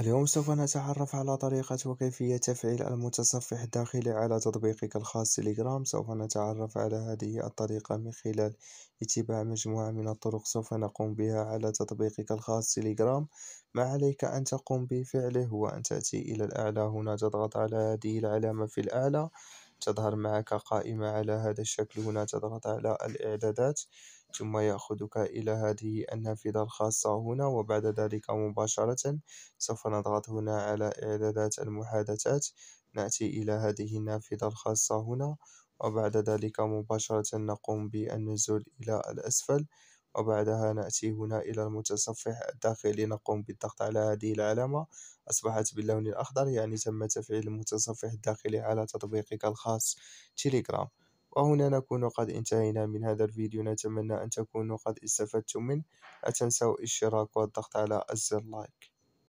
اليوم سوف نتعرف على طريقة وكيفية تفعيل المتصفح الداخلي على تطبيقك الخاص تليجرام سوف نتعرف على هذه الطريقة من خلال اتباع مجموعة من الطرق سوف نقوم بها على تطبيقك الخاص تليجرام ما عليك أن تقوم بفعله هو أن تأتي إلى الأعلى هنا تضغط على هذه العلامة في الأعلى تظهر معك قائمة على هذا الشكل هنا تضغط على الإعدادات ثم يأخذك إلى هذه النافذة الخاصة هنا وبعد ذلك مباشرة سوف نضغط هنا على إعدادات المحادثات نأتي إلى هذه النافذة الخاصة هنا وبعد ذلك مباشرة نقوم بالنزول إلى الأسفل وبعدها نأتي هنا إلى المتصفح الداخلي نقوم بالضغط على هذه العلامة أصبحت باللون الأخضر يعني تم تفعيل المتصفح الداخلي على تطبيقك الخاص تيليجرام وهنا نكون قد انتهينا من هذا الفيديو نتمنى أن تكونوا قد استفدتم منه لا تنسوا الاشتراك والضغط على زر لايك